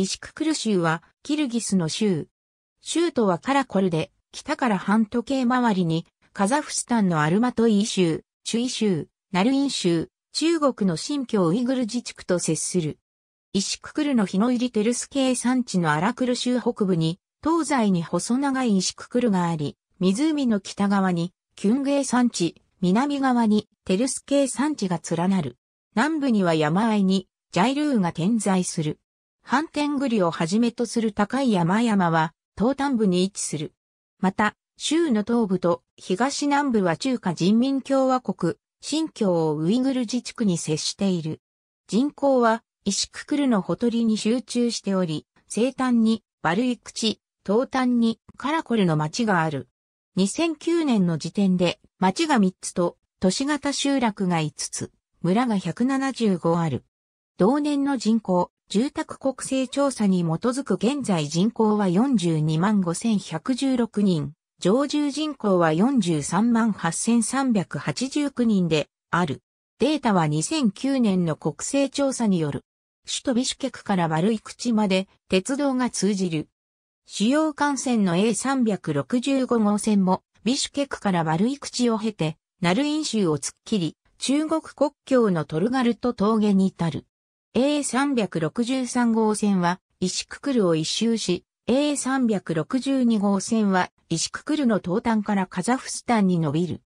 イシククル州はキルギスの州。州都はカラコルで、北から半時計回りに、カザフスタンのアルマトイ州、チュイ州、ナルイン州、中国の新疆ウイグル自治区と接する。イシククルの日の入りテルス系産地のアラクル州北部に、東西に細長いイシククルがあり、湖の北側に、キュンゲー山地、南側にテルス系山地が連なる。南部には山あいに、ジャイルーが点在する。反転栗をはじめとする高い山々は、東端部に位置する。また、州の東部と東南部は中華人民共和国、新疆ウイグル自治区に接している。人口は、石くくるのほとりに集中しており、西端にバルイクチ、東端にカラコルの町がある。2009年の時点で町が3つと都市型集落が5つ、村が175ある。同年の人口、住宅国勢調査に基づく現在人口は42万5116人、常住人口は43万8389人である。データは2009年の国勢調査による。首都ビシュケクから悪い口まで鉄道が通じる。主要幹線の A365 号線もビシュケクから悪い口を経て、ナルイン州を突っ切り、中国国境のトルガルト峠に至る。A363 号線は石くくるを一周し、A362 号線は石くくるの東端からカザフスタンに伸びる。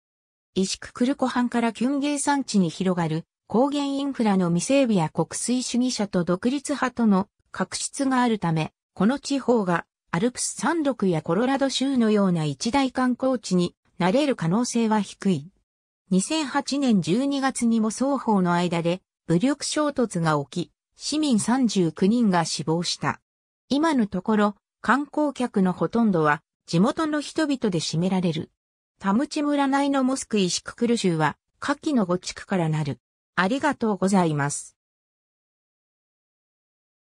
石くくる湖畔からキュンゲー山地に広がる高原インフラの未整備や国粋主義者と独立派との確執があるため、この地方がアルプス山麓やコロラド州のような一大観光地になれる可能性は低い。2008年12月にも双方の間で武力衝突が起き、市民39人が死亡した。今のところ、観光客のほとんどは地元の人々で占められる。田ム村内のモスクイシククル州は、下記の5地区からなる。ありがとうございます。